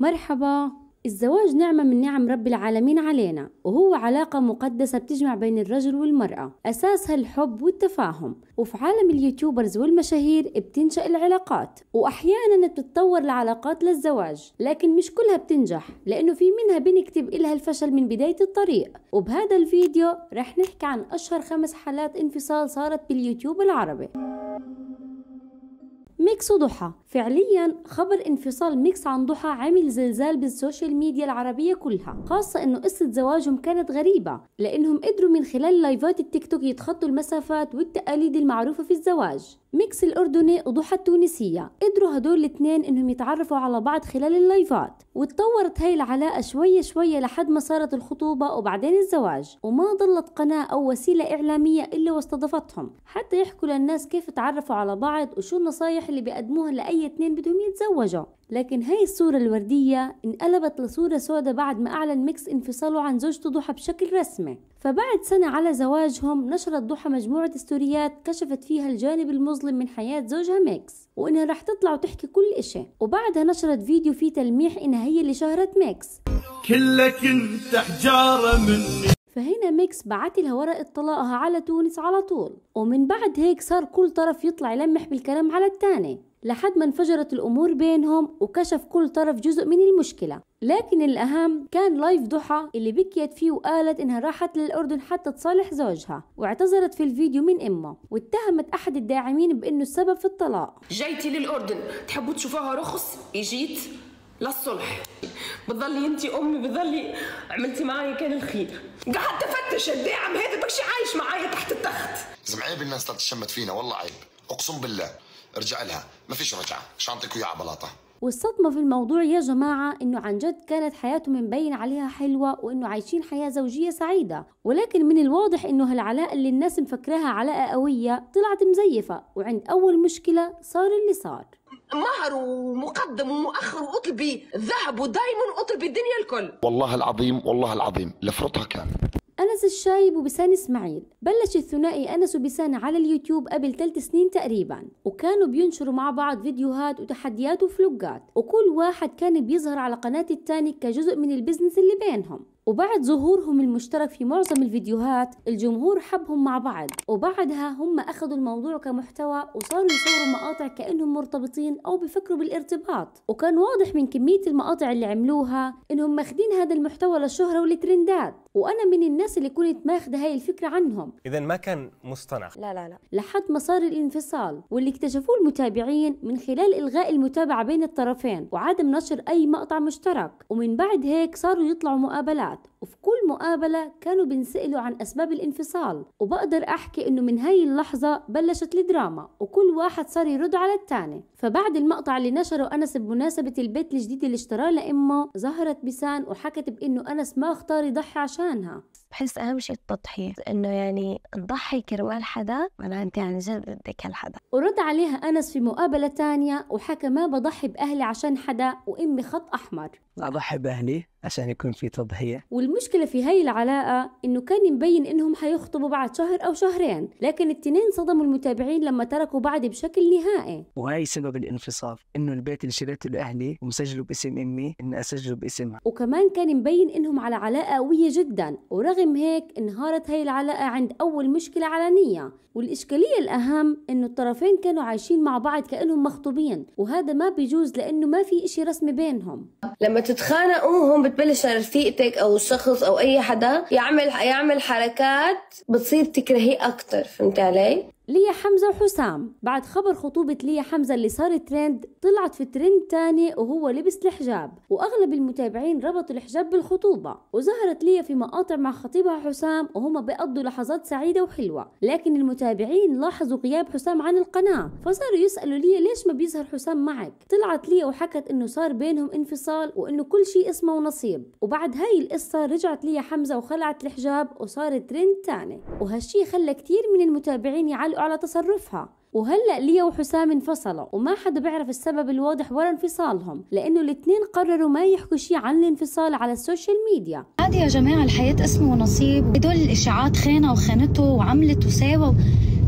مرحبا الزواج نعمة من نعم رب العالمين علينا وهو علاقة مقدسة بتجمع بين الرجل والمرأة أساسها الحب والتفاهم وفي عالم اليوتيوبرز والمشاهير بتنشأ العلاقات وأحيانا بتتطور العلاقات للزواج لكن مش كلها بتنجح لأنه في منها بنكتب إلها الفشل من بداية الطريق وبهذا الفيديو رح نحكي عن أشهر خمس حالات انفصال صارت باليوتيوب العربي ميكس وضحى فعليا خبر انفصال ميكس عن ضحى عامل زلزال بالسوشيال ميديا العربية كلها خاصة انه قصة زواجهم كانت غريبة لانهم قدروا من خلال لايفات التيك توك يتخطوا المسافات والتقاليد المعروفة في الزواج ميكس الأردني وضحى التونسية قدروا هدول الاثنين انهم يتعرفوا على بعض خلال اللايفات وتطورت هاي العلاقة شوية شوية لحد ما صارت الخطوبة وبعدين الزواج وما ضلت قناة أو وسيلة إعلامية إلا واستضافتهم حتى يحكوا للناس كيف تعرفوا على بعض وشو النصايح اللي بيقدموها لأي اتنين بدهم يتزوجوا لكن هاي الصورة الوردية انقلبت لصورة سودة بعد ما أعلن ميكس انفصاله عن زوجته ضحى بشكل رسمي فبعد سنة على زواجهم نشرت ضحى مجموعة ستوريات كشفت فيها الجانب المظلم من حياة زوجها ميكس وإنها رح تطلع وتحكي كل إشي وبعدها نشرت فيديو فيه تلميح إنها هي اللي شهرت ميكس كلك انت حجارة مني فهنا ميكس بعت لها ورقة طلاقها على تونس على طول ومن بعد هيك صار كل طرف يطلع يلمح بالكلام على التاني لحد ما انفجرت الأمور بينهم وكشف كل طرف جزء من المشكلة لكن الأهم كان لايف ضحى اللي بكيت فيه وقالت إنها راحت للأردن حتى تصالح زوجها واعتذرت في الفيديو من أمه واتهمت أحد الداعمين بإنه السبب في الطلاق جيتي للأردن تحبوا تشوفوها رخص إجيت للصلح بتضلي انت امي بتضلي عملتي معايا كان الخير قعدت افتش قد ايه عم هذا بكشي عايش معايا تحت التخت لازم عيب الناس لا تتشمت فينا والله عيب اقسم بالله ارجع لها ما فيش رجعه شنطك ويا بلاطه والصدمة في الموضوع يا جماعة إنه عن جد كانت حياتهم مبين عليها حلوة وإنه عايشين حياة زوجية سعيدة، ولكن من الواضح إنه هالعلاقة اللي الناس مفكراها علاقة قوية طلعت مزيفة وعند أول مشكلة صار اللي صار. مهر ومقدم ومؤخر واطلبي ذهب ودايما واطلبي الدنيا الكل والله العظيم والله العظيم لفرطها كان أنس الشايب وبسان إسماعيل بلش الثنائي أنس وبسان على اليوتيوب قبل ثلاث سنين تقريبا وكانوا بينشروا مع بعض فيديوهات وتحديات وفلوجات وكل واحد كان بيظهر على قناة التاني كجزء من البزنس اللي بينهم وبعد ظهورهم المشترك في معظم الفيديوهات الجمهور حبهم مع بعض وبعدها هم أخذوا الموضوع كمحتوى وصاروا يصوروا مقاطع كأنهم مرتبطين أو بفكروا بالارتباط وكان واضح من كمية المقاطع اللي عملوها إنهم ماخدين هذا المحتوى للشهرة والترندات وأنا من الناس اللي كنت ماخدة هاي الفكرة عنهم إذا ما كان مصطنع لا لا لا لحد ما صار الانفصال واللي اكتشفوه المتابعين من خلال إلغاء المتابعة بين الطرفين وعدم نشر أي مقطع مشترك ومن بعد هيك صاروا يطلعوا مقابلات العلاقات وفي كل مقابلة كانوا بينسألوا عن أسباب الانفصال وبقدر أحكي إنه من هاي اللحظة بلشت الدراما وكل واحد صار يرد على التاني فبعد المقطع اللي نشره أنس بمناسبة البيت الجديد اللي اشتراه لأمه ظهرت بسان وحكت بإنه أنس ما اختار يضحي عشانها بحس أهم شيء التضحية إنه يعني تضحي كرمال حدا معناها أنت عن جد بدك هالحدا ورد عليها أنس في مقابلة تانية وحكى ما بضحي بأهلي عشان حدا وإمي خط أحمر أضحي بأهلي عشان يكون في تضحية والمشكلة في هاي العلاقة إنه كان مبين إنهم حيخطبوا بعد شهر أو شهرين لكن التنين صدموا المتابعين لما تركوا بعض بشكل نهائي وهي سبب الانفصال إنه البيت اللي شريته لأهلي ومسجله باسم أمي إن أسجله باسمها وكمان كان مبين إنهم على علاقة قوية جدا ورغم رغم هيك انهارت هاي العلاقة عند أول مشكلة علنية والإشكالية الأهم إنه الطرفين كانوا عايشين مع بعض كأنهم مخطوبين وهذا ما بيجوز لأنه ما في إشي رسمي بينهم لما تتخانقوا هم بتبلش رفيقتك أو الشخص أو أي حدا يعمل يعمل حركات بتصير تكرهيه أكتر فهمت علي؟ ليا حمزة وحسام بعد خبر خطوبة ليا حمزة اللي صار ترند طلعت في ترند تاني وهو لبس الحجاب وأغلب المتابعين ربطوا الحجاب بالخطوبة وظهرت ليا في مقاطع مع خطيبها حسام وهما بيقضوا لحظات سعيدة وحلوة لكن المتابعين لاحظوا غياب حسام عن القناة فصاروا يسألوا ليا ليش ما بيظهر حسام معك طلعت ليا وحكت إنه صار بينهم انفصال وإنه كل شيء اسمه ونصيب وبعد هاي القصة رجعت ليا حمزة وخلعت الحجاب وصارت ترند تاني وهالشي خلى كتير من المتابعين يعلقوا على تصرفها وهلا ليا وحسام انفصلوا وما حدا بيعرف السبب الواضح ورا انفصالهم لانه الاثنين قرروا ما يحكوا شيء عن الانفصال على السوشيال ميديا عادي يا جماعه الحياه اسمه ونصيب هدول الاشاعات خانه وخانته وعملت وساوى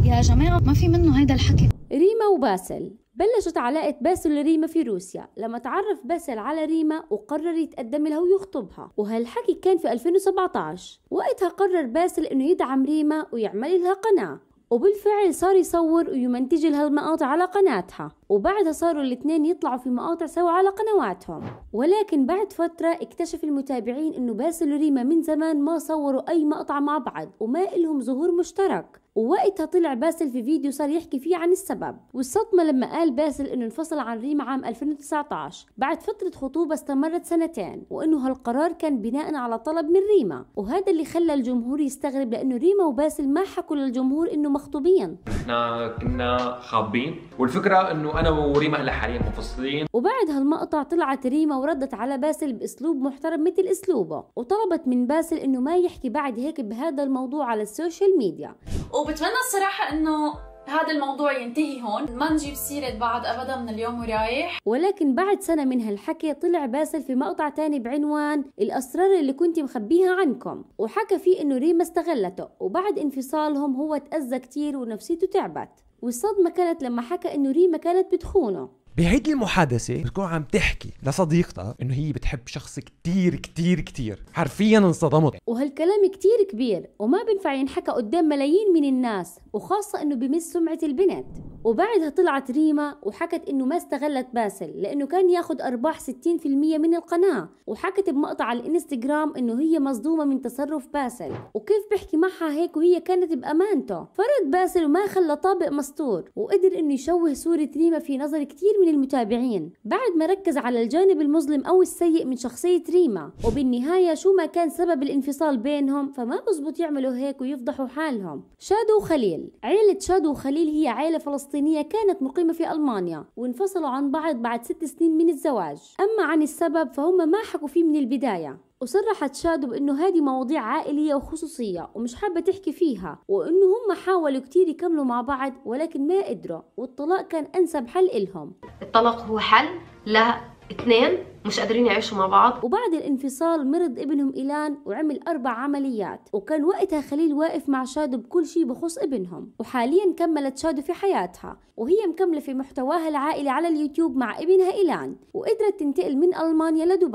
يا جماعه ما في منه هيدا الحكي ريما وباسل بلشت علاقة باسل وريما في روسيا لما تعرف باسل على ريما وقرر يتقدم لها ويخطبها وهالحكي كان في 2017 وقتها قرر باسل انه يدعم ريما ويعمل لها قناة وبالفعل صار يصور ويمنتج لهالمقاطع على قناتها وبعدها صاروا الاثنين يطلعوا في مقاطع سوا على قنواتهم ولكن بعد فترة اكتشف المتابعين انه باسل وريما من زمان ما صوروا اي مقطع مع بعض وما إلهم ظهور مشترك ووقتها طلع باسل في فيديو صار يحكي فيه عن السبب والصدمة لما قال باسل انه انفصل عن ريما عام 2019 بعد فترة خطوبة استمرت سنتين وانه هالقرار كان بناء على طلب من ريما وهذا اللي خلى الجمهور يستغرب لانه ريما وباسل ما حكوا للجمهور انه مخطوبين احنا كنا خابين والفكرة انه انا وريما هلا حاليا منفصلين وبعد هالمقطع طلعت ريما وردت على باسل باسلوب محترم مثل اسلوبه وطلبت من باسل انه ما يحكي بعد هيك بهذا الموضوع على السوشيال ميديا وبتمنى الصراحه انه هذا الموضوع ينتهي هون ما نجيب سيرة بعض أبدا من اليوم ورايح ولكن بعد سنة من هالحكي طلع باسل في مقطع تاني بعنوان الأسرار اللي كنت مخبيها عنكم وحكى فيه إنه ريما استغلته وبعد انفصالهم هو تأذى كتير ونفسيته تعبت والصدمة كانت لما حكى إنه ريما كانت بتخونه بهيدي المحادثة بتكون عم تحكي لصديقتها انه هي بتحب شخص كتير كتير كتير حرفيا انصدمت وهالكلام كتير كبير وما بينفع ينحكى قدام ملايين من الناس وخاصة انه بمس سمعة البنت وبعدها طلعت ريما وحكت انه ما استغلت باسل لانه كان ياخد ارباح 60% من القناه وحكت بمقطع على الانستغرام انه هي مصدومه من تصرف باسل وكيف بحكي معها هيك وهي كانت بامانته فرد باسل وما خلى طابق مستور وقدر انه يشوه صوره ريما في نظر كتير من المتابعين بعد ما ركز على الجانب المظلم او السيء من شخصيه ريما وبالنهايه شو ما كان سبب الانفصال بينهم فما بزبط يعملوا هيك ويفضحوا حالهم شادو وخليل عيله شادو وخليل هي عيله فلسطينيه فلسطينية كانت مقيمة في ألمانيا وانفصلوا عن بعض بعد ست سنين من الزواج أما عن السبب فهم ما حكوا فيه من البداية وصرحت شادو بأنه هذه مواضيع عائلية وخصوصية ومش حابة تحكي فيها وأنه هم حاولوا كتير يكملوا مع بعض ولكن ما قدروا والطلاق كان أنسب حل إلهم الطلاق هو حل لا اثنين مش قادرين يعيشوا مع بعض وبعد الانفصال مرض ابنهم إيلان وعمل أربع عمليات وكان وقتها خليل واقف مع شادو بكل شيء بخص ابنهم وحاليا كملت شادو في حياتها وهي مكملة في محتواها العائلي على اليوتيوب مع ابنها إيلان وقدرت تنتقل من ألمانيا لدبي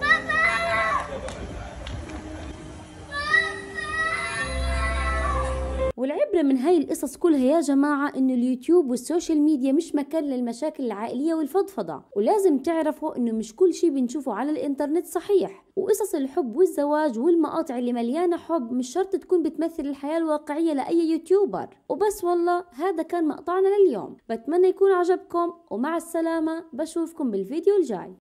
بابا والعبرة من هاي القصص كلها يا جماعة إنه اليوتيوب والسوشيال ميديا مش مكان للمشاكل العائلية والفضفضة ولازم تعرفوا إنه مش كل شي بنشوفه على الإنترنت صحيح وقصص الحب والزواج والمقاطع اللي مليانة حب مش شرط تكون بتمثل الحياة الواقعية لأي يوتيوبر وبس والله هذا كان مقطعنا لليوم بتمنى يكون عجبكم ومع السلامة بشوفكم بالفيديو الجاي